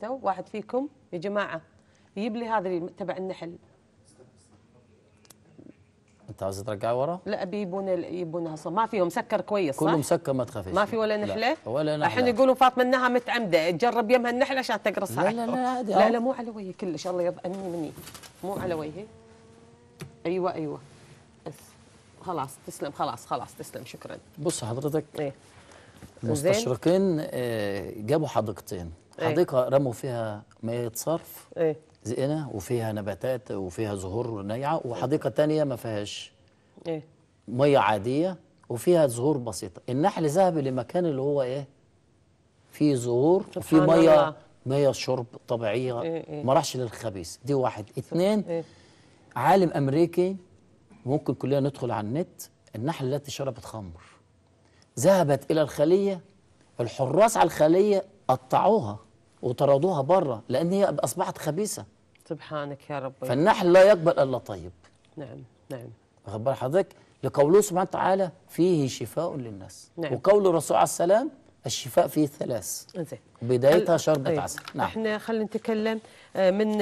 تو واحد فيكم يا جماعه يجيب لي هذا تبع النحل انت عاوز ترجعي ورا؟ لا بيبون يبونها صح ما فيهم مسكر كويس صح؟ كله مسكر ما تخافيش ما في ولا نحله؟ لا. ولا نحله الحين يقولون فاطمه انها متعمده تجرب يمها النحله عشان تقرصها لا لا لا عادي لا لا مو على وجهي كلش الله يطمني مني مو على وجهي ايوه ايوه خلاص تسلم خلاص خلاص تسلم شكرا بص حضرتك ايه المستشرقين آه، جابوا حديقتين إيه. حديقه رموا فيها مياه صرف ايه زئنة وفيها نباتات وفيها زهور نايعه وحديقه تانية ما فيهاش ايه ميه عاديه وفيها زهور بسيطه النحل ذهب لمكان اللي هو ايه في زهور وفي ميه ميه شرب طبيعيه إيه إيه؟ ما راحش للخبيث دي واحد اثنين إيه؟ عالم امريكي ممكن كلنا ندخل على النت النحل التي شربت خمر ذهبت الى الخليه الحراس على الخليه قطعوها وطردوها بره لأن هي أصبحت خبيثة سبحانك يا رب فالنحل لا يقبل إلا طيب نعم نعم واخد حضرتك لقوله سبحانه وتعالى فيه شفاء للناس نعم. وقول الرسول عليه السلام الشفاء فيه ثلاث زين بدايتها شربة أيه. عسل نعم احنا خلينا نتكلم آه، من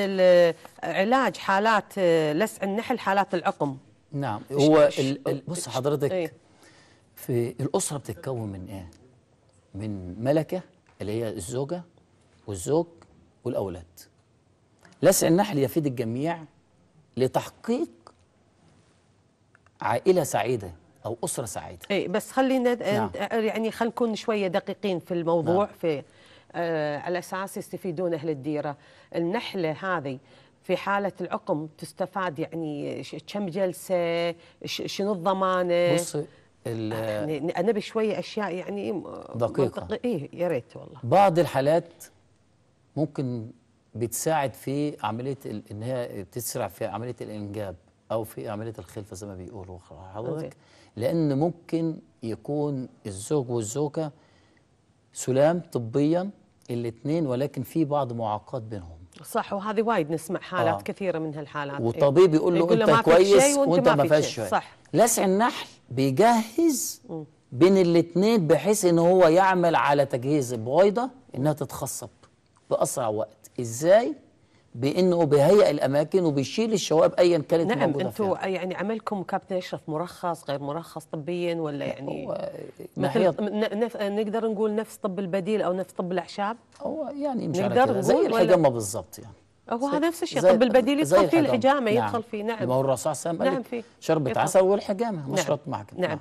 علاج حالات آه، لسع النحل حالات العقم نعم هو بص حضرتك أيه. في الأسرة بتتكون من إيه؟ من ملكة اللي هي الزوجة والزوج والأولاد لسع النحل يفيد الجميع لتحقيق عائلة سعيدة أو أسرة سعيدة إيه بس خلينا آه، نعم. يعني خلينا نكون شوية دقيقين في الموضوع نعم. في آه على أساس يستفيدون أهل الديرة النحلة هذه في حالة العقم تستفاد يعني كم جلسة شنو الضمانة بص آه، يعني أنا بشوية أشياء يعني دقيقة إيه يا ريت والله بعض الحالات ممكن بتساعد في عمليه ان هي تسرع في عمليه الانجاب او في عمليه الخلفه زي ما بيقولوا حضرتك لان ممكن يكون الزوج والزوجه سلام طبيا الاثنين ولكن في بعض معاقات بينهم صح وهذه وايد نسمع حالات آه. كثيره من هالحالات إيه. والطبيب يقول له يقول انت كويس وانت, وانت ما فيش شيء صح لسع النحل بيجهز بين الاثنين بحيث ان هو يعمل على تجهيز البويضه انها تتخصب باسرع وقت ازاي بانه بيهيئ الاماكن وبيشيل الشوائب ايا كانت نعم موجوده انتوا يعني عملكم كابتن اشرف مرخص غير مرخص طبيا ولا يعني هو مثل نف... نقدر نقول نفس طب البديل او نفس طب الاعشاب هو يعني مش نقدر زي الحجامه بالضبط يعني هو هذا نفس الشيء طب البديل يدخل فيه الحجامه نعم. يدخل فيه نعم ما هو الرصاص نعم فيه شربة عسل والحجامه مشرط نعم. معك نعم, نعم.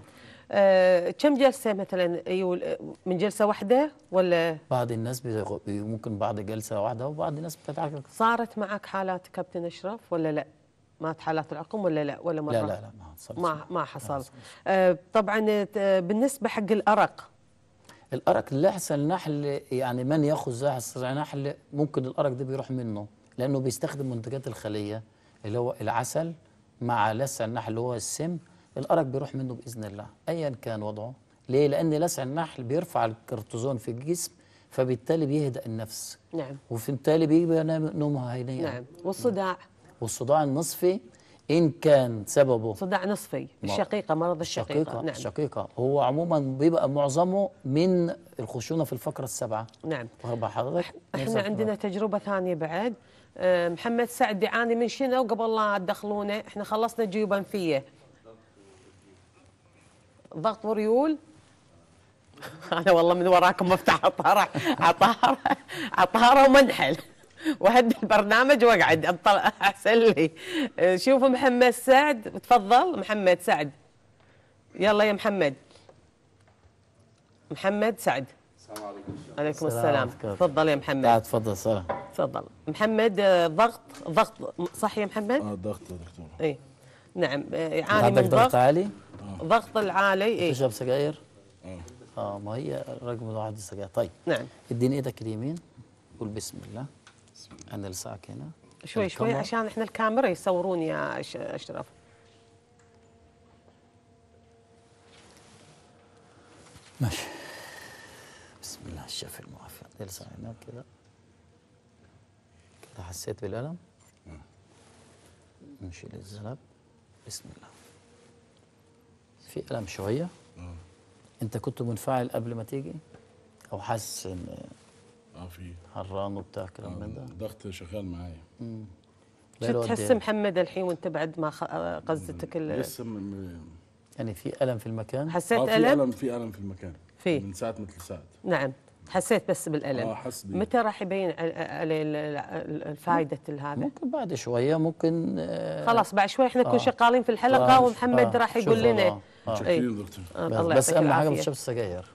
آه، كم جلسه مثلا من جلسه واحده ولا بعض الناس ممكن بعض جلسه واحده وبعض الناس بتتعاقب صارت معك حالات كابتن اشرف ولا لا؟ مات حالات العقم ولا لا ولا مره؟ لا لا لا ما حصل ما ما حصل آه طبعا آه، بالنسبه حق الارق الارق أحسن النحل يعني من ياخذ أحسن النحل ممكن الارق ده بيروح منه لانه بيستخدم منتجات الخليه اللي هو العسل مع لسع النحل اللي هو السم الأرق بيروح منه بإذن الله أيا كان وضعه ليه؟ لأن لسع النحل بيرفع الكورتيزون في الجسم فبالتالي بيهدأ النفس نعم وبالتالي بيبقى نومها هينيه يعني. نعم والصداع نعم. والصداع النصفي إن كان سببه صداع نصفي الشقيقة مرض الشقيقة الشقيقة نعم. الشقيقة هو عموما بيبقى معظمه من الخشونة في الفقرة السبعة نعم واخد حضرتك احنا عندنا تجربة ثانية بعد آه، محمد سعد يعاني من شنو قبل لا تدخلونه احنا خلصنا جيوب انفيه ضغط وريول انا والله من وراكم مفتاح عطاره عطاره عطاره ومنحل وهد البرنامج واقعد احسن لي شوف محمد سعد تفضل محمد سعد يلا يا محمد محمد سعد السلام عليكم وعليكم السلام تفضل يا محمد لا تفضل سلام تفضل محمد ضغط ضغط صح يا محمد؟ اه ضغط يا دكتور اي نعم آه، يعاني من ضغط عالي؟ آه. ضغط العالي ايه تشرب سجاير إيه. اه ما هي رقم واحد السجاير طيب نعم اديني ايدك اليمين قول بسم الله انا لساك هنا شوي شوي عشان احنا الكاميرا يصورون يا اشرف ماشي بسم الله الشافي المعافى نلسع هناك كذا كذا حسيت بالألم نشيل آه. الزلب بسم الله في ألم شوية أنت كنت منفعل قبل ما تيجي أو حاسس إن اه في حران وبتاع كلام آه، من ده الضغط شغال معايا شو تحس يعني. محمد الحين وأنت بعد ما آه، قصدتك ال لسه يعني في ألم في المكان حسيت آه في ألم؟ في ألم في المكان في من ساعة مثل ساعة نعم حسيت بس بالالم اه متى راح يبين الفائده هذا ممكن بعد شويه ممكن آه خلاص بعد شويه احنا نكون آه شغالين في الحلقه آه، ومحمد آه راح يقول لنا الله. آه. شكرا إيه. دكتور آه، بس اهم حاجه ما تشربش سجاير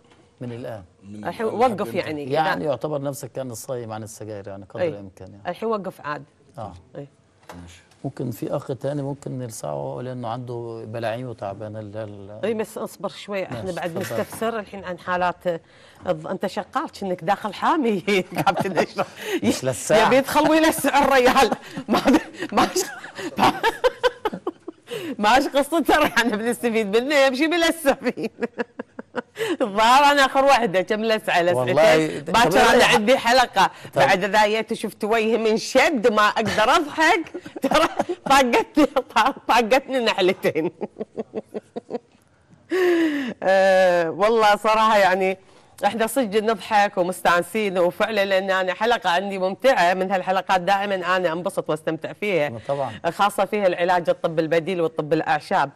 من الان الحين وقف يعني يعني يعتبر نفسك كان صايم عن السجاير يعني قدر إيه. الامكان يعني الحين وقف عاد اه إيه. ماشي ممكن في اخ تاني ممكن نلسعه لانه عنده بلاعين وتعبان اي بس اصبر شوي احنا بعد نستفسر الحين عن حالات انت شغال كأنك داخل حامي كابتن مش للساعه يبي يدخل ويلسع الريال ما ما عادش قصته ترى احنا بنستفيد منه يمشي ملسفين الظاهر انا اخر واحده كم لسعه لسعتين باكر انا عندي حلقه طيب. بعد ذا جيت شفت وجهي من شد ما اقدر اضحك ترى طاقتني طاقتني نحلتين أه والله صراحه يعني احنا صدق نضحك ومستانسين وفعلا لان انا حلقه عندي ممتعه من هالحلقات دائما انا انبسط واستمتع فيها نعم، طبعا خاصه فيها العلاج الطب البديل والطب الاعشاب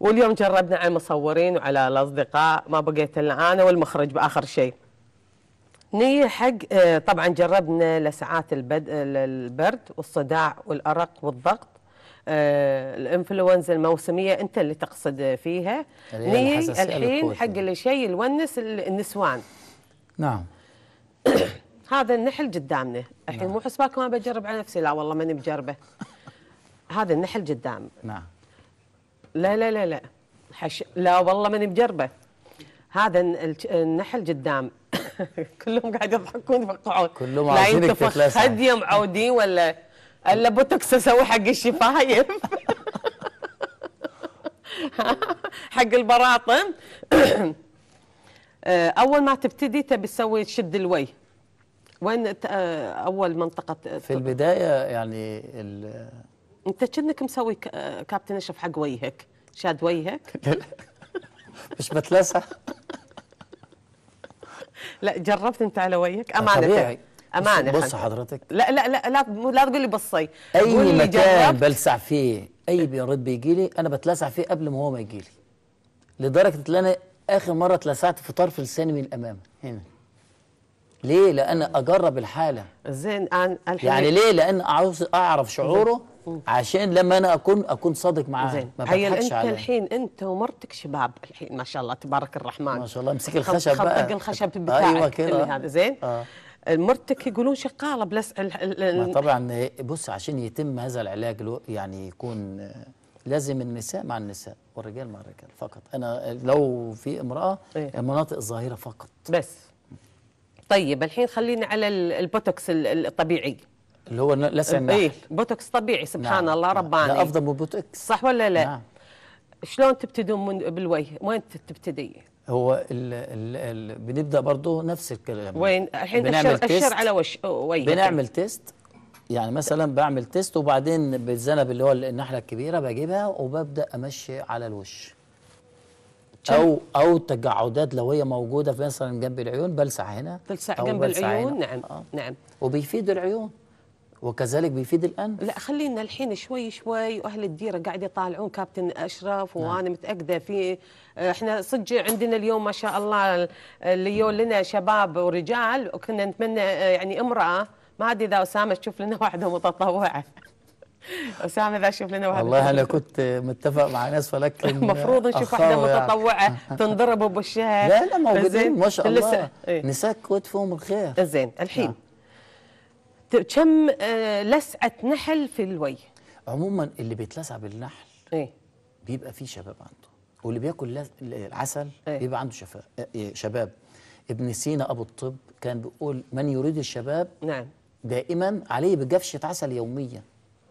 واليوم جربنا على المصورين وعلى الاصدقاء ما بقيت الا انا والمخرج باخر شيء نية حق آه، طبعا جربنا لساعات البرد والصداع والارق والضغط آه، الانفلونزا الموسميه انت اللي تقصد فيها هي يعني الحين حق الشيء يونس النسوان نعم هذا النحل قدامنا الحين نعم. مو حسباكم انا بجرب على نفسي لا والله ماني بجربه هذا النحل قدام نعم لا لا لا لا حش... لا والله ماني بجربه هذا النحل قدام كلهم قاعد يضحكون يفقعون كلهم عايزينك تتلسع لا انت فخد يوم عودي ولا قال لها بوتوكس اسوي حق الشفايف حق البراطم اول ما تبتدي تبي تسوي تشد الوي وين آه، اول منطقه في البدايه يعني ال... انت كأنك مسوي آه، كابتن اشرف حق وجهك شاد وجهك مش بتلسع لا جربت انت على وجهك امانه طبيعي امانه بص حضرتك لا لا لا لا لا تقول لي بصي اي لي مكان بلسع فيه اي بيرد بيجي لي انا بتلسع فيه قبل ما هو ما يجي لي لدرجه ان انا اخر مره اتلسعت في طرف لساني من الامام هنا ليه؟ لأن أجرب الحالة زين يعني ليه؟ لأن عاوز أعرف شعوره عشان لما أنا أكون أكون صادق معاه زين ما هي أنت عليها. الحين أنت ومرتك شباب الحين ما شاء الله تبارك الرحمن ما شاء الله امسك الخشب بقى الخشب أيوة بتاعك أيوة كده زين آه. مرتك يقولون شقاله ال... ما طبعا بص عشان يتم هذا العلاج يعني يكون لازم النساء مع النساء والرجال مع الرجال فقط انا لو في امراه إيه؟ مناطق الظاهره فقط بس طيب الحين خلينا على البوتوكس الطبيعي اللي هو لسع النحل ايه بوتوكس طبيعي نعم. سبحان نعم. الله رباني افضل من بوتوكس صح ولا لا نعم. شلون تبتدون بالوجه وين تبتدي هو ال ال ال بنبدا برضه نفس الكلام وين الحين بنعمل الشر, الشر على وش وين بنعمل تيست يعني مثلا بعمل تيست وبعدين بالذنب اللي هو النحله الكبيره بجيبها وببدا امشي على الوش او او تجعدات لو هي موجوده في مثلا جنب العيون بلسع هنا بلسع جنب بلسع العيون هنا. نعم آه. نعم وبيفيد العيون وكذلك بيفيد الانف لا خلينا الحين شوي شوي واهل الديره قاعد يطالعون كابتن اشرف نعم. وانا نعم. متاكده في آه، احنا صدق عندنا اليوم ما شاء الله اليوم لنا شباب ورجال وكنا نتمنى آه، يعني امراه ما ادري اذا اسامه تشوف لنا واحده متطوعه اسامه اذا شوف لنا واحده والله انا كنت متفق مع ناس ولكن المفروض نشوف واحده متطوعه تنضرب تنضرب بوشها لا لا موجودين ما شاء الله إيه. نساء كتفهم فيهم الخير زين الحين نعم. كم آه، لسعه نحل في الوي عموما اللي بيتلسع بالنحل ايه بيبقى فيه شباب عنده واللي بياكل العسل ايه؟ بيبقى عنده شفاء آه، آه، شباب ابن سينا ابو الطب كان بيقول من يريد الشباب نعم دائما عليه بجفشه عسل يوميا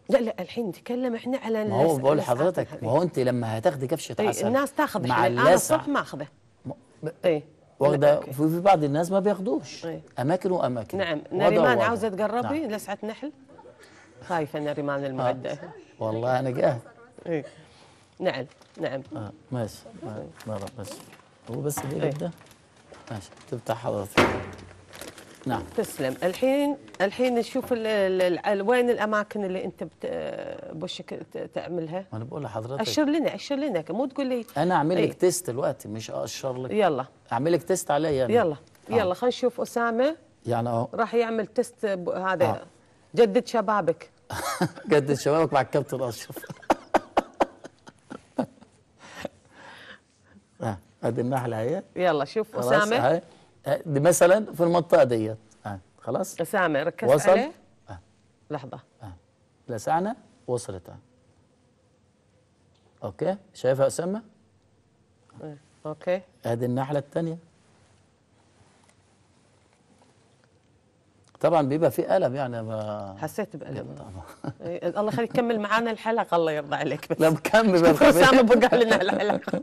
لا لا الحين نتكلم احنا على ما هو بقول لحضرتك ما هو انت لما هتاخدي جفشه ايه عسل الناس تاخذ مع انا الصبح ما اخذه ايه واخده وفي بعض الناس ما بياخدوش أي. طيب. اماكن واماكن نعم نريمان عاوزه تقربي نعم. لسعه نحل خايفه نريمان المعده آه. والله انا جاهز ايه نعم نعم اه ماشي مره آه، طيب. بس هو بس اللي طيب. ده ماشي تفتح حضرتك نعم تسلم الحين الحين نشوف وين الاماكن اللي انت بت آه، بوشك تعملها ما انا بقول لحضرتك اشر لنا اشر لنا مو تقول لي انا اعمل لك ايه؟ تيست دلوقتي مش اشر لك يلا اعمل لك تيست عليا يعني. يلا آه. يلا خلينا نشوف اسامه يعني اهو راح يعمل تيست هذا آه. جدد شبابك جدد شبابك مع الكابتن اشرف اه ادي النحله اهي يلا شوف اسامه آه، دي مثلا في المنطقه ديت آه. خلاص اسامه ركز وصل عليه آه. لحظه آه. لسعنا وصلت اوكي شايفها اسامه اوكي ادي النحله الثانيه طبعا بيبقى في قلب يعني ما حسيت طبعا إيه، الله يخليك كمل معانا الحلقه الله يرضى عليك بس لا مكمل بس اسامه بقى لنا الحلقه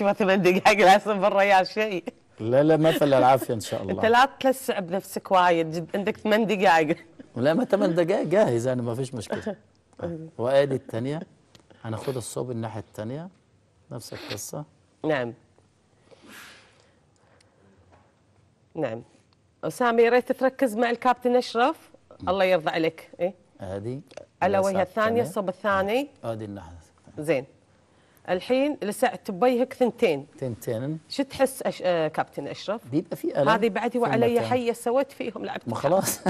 ما ثمان دقائق لازم برا يا شيء لا لا ما فلا العافيه ان شاء الله انت لا تلسع بنفسك وايد عندك ثمان دقائق لا ما 8 دقائق جاهز يعني ما فيش مشكله أيوة. آه، وادي الثانيه هناخد الصوب الناحيه الثانيه نفس القصه نعم نعم اسامه يا ريت تركز مع الكابتن اشرف الله يرضى عليك ايه ادي على وجهه الثانيه الصوب الثاني ادي نعم. الناحيه زين الحين لسعت تبيهك ثنتين ثنتين شو تحس أش... آه كابتن اشرف؟ بيبقى في الم هذه بعدي وعلي حيه سويت فيهم لعبت ما خلاص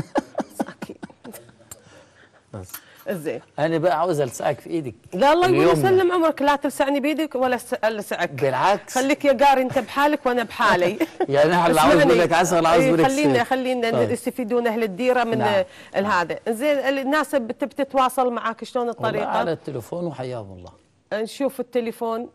ازاي انا بقى عاوز السعك في ايدك لا الله يقول يسلم عمرك لا تلسعني بايدك ولا السعك بالعكس خليك يا قاري انت بحالك وانا بحالي يعني انا عاوز اقول لك عسل عاوز إيه، اقول لك خلينا خلينا طيب. يستفيدون اهل الديره من نعم. هذا زين الناس بتتواصل معك شلون الطريقه على التليفون وحياهم الله نشوف التليفون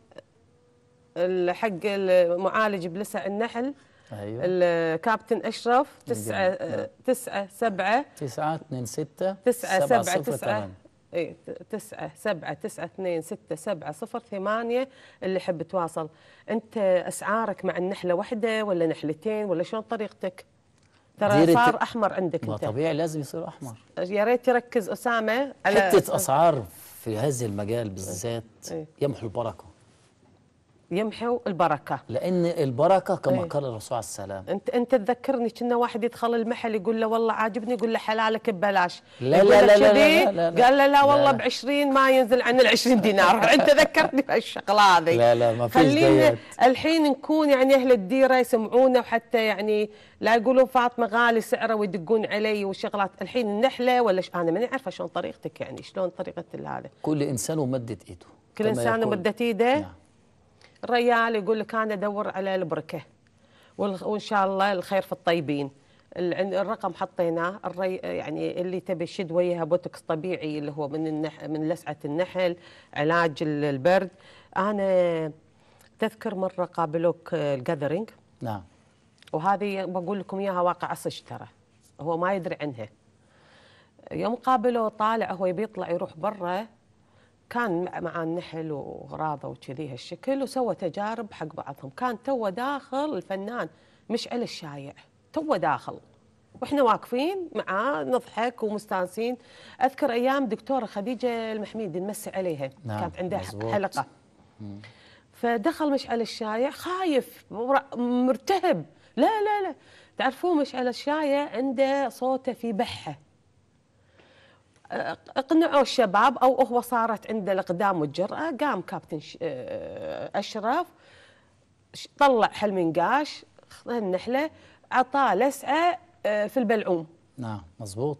حق المعالج بلسع النحل أيوة. الكابتن أشرف 9 9 7 9 2 6 9 7 9 اي 9 7 9 2 6 7 0 8 اللي يحب يتواصل انت اسعارك مع النحله واحده ولا نحلتين ولا شلون طريقتك؟ ترى صار احمر عندك انت طبيعي لازم يصير احمر يا ريت يركز اسامه على حته اسعار في هذا المجال بالذات إيه. يمحو البركه يمحو البركه لان البركه كما ايه؟ قال الرسول عليه السلام انت انت تذكرني كنا واحد يدخل المحل يقول له والله عاجبني يقول له حلالك ببلاش لا لا لا, لا لا لا, لا, لا قال له لا والله ب 20 ما ينزل عن ال 20 دينار انت ذكرتني بهالشغله هذه لا لا ما فيش خلينا الحين نكون يعني اهل الديره يسمعونا وحتى يعني لا يقولون فاطمه غالي سعره ويدقون علي وشغلات الحين النحله ولا ش... انا ماني عارفه شلون طريقتك يعني شلون طريقه هذا كل انسان ومدت ايده كل انسان ومدت ايده نعم. الريال يقول لك انا ادور على البركه وان شاء الله الخير في الطيبين الرقم حطيناه الري يعني اللي تبي شد وياها بوتوكس طبيعي اللي هو من النح من لسعه النحل علاج البرد انا تذكر مره قابلوك الجاذرينج نعم وهذه بقول لكم اياها واقع صج ترى هو ما يدري عنها يوم قابله طالع هو يبي يطلع يروح برا كان مع النحل وغراضه وكذي هالشكل وسوى تجارب حق بعضهم كان تو داخل الفنان مشعل الشايع تو داخل واحنا واقفين معاه نضحك ومستانسين اذكر ايام دكتوره خديجه المحميدي نمسي عليها نعم كانت عندها مزبوط. حلقه مم. فدخل مشعل الشايع خايف مرتهب لا لا لا تعرفون مشعل الشايع عنده صوته في بحه اقنعوا الشباب او هو صارت عنده الاقدام والجراه قام كابتن آه، اشرف طلع حلمي نقاش النحله عطاه لسعه آه، في البلعوم نعم مضبوط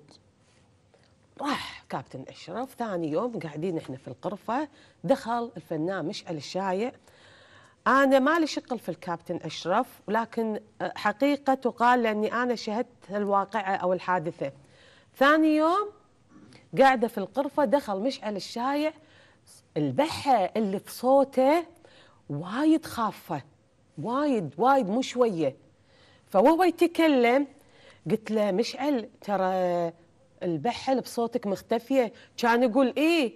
راح كابتن اشرف ثاني يوم قاعدين احنا في القرفه دخل الفنان مشعل الشايع انا مالي شغل في الكابتن اشرف ولكن آه، حقيقه تقال لاني انا شهدت الواقعه او الحادثه ثاني يوم قاعده في القرفه دخل مشعل الشايع البحه اللي في صوته وايد خافه وايد وايد مو شويه فوهو يتكلم قلت له مشعل ترى البحه اللي بصوتك مختفيه كان يقول ايه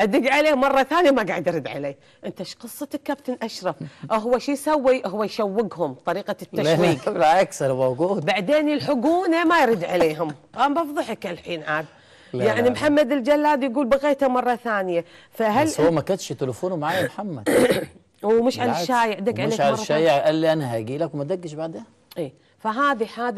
ادق عليه مره ثانيه ما قاعد ارد عليه انت ايش قصتك كابتن اشرف هو شو يسوي هو يشوقهم طريقه التشويق بالعكس انا موجود بعدين يلحقونه ما يرد عليهم انا بفضحك الحين عاد لا يعني لا محمد الجلاد يقول بغيته مره ثانيه فهل بس هو ما كتش تليفونه معايا محمد ومش على الشايع دق عليك مش على الشايع قال لي انا هاجي لك وما دقش بعدها ايه فهذه هذه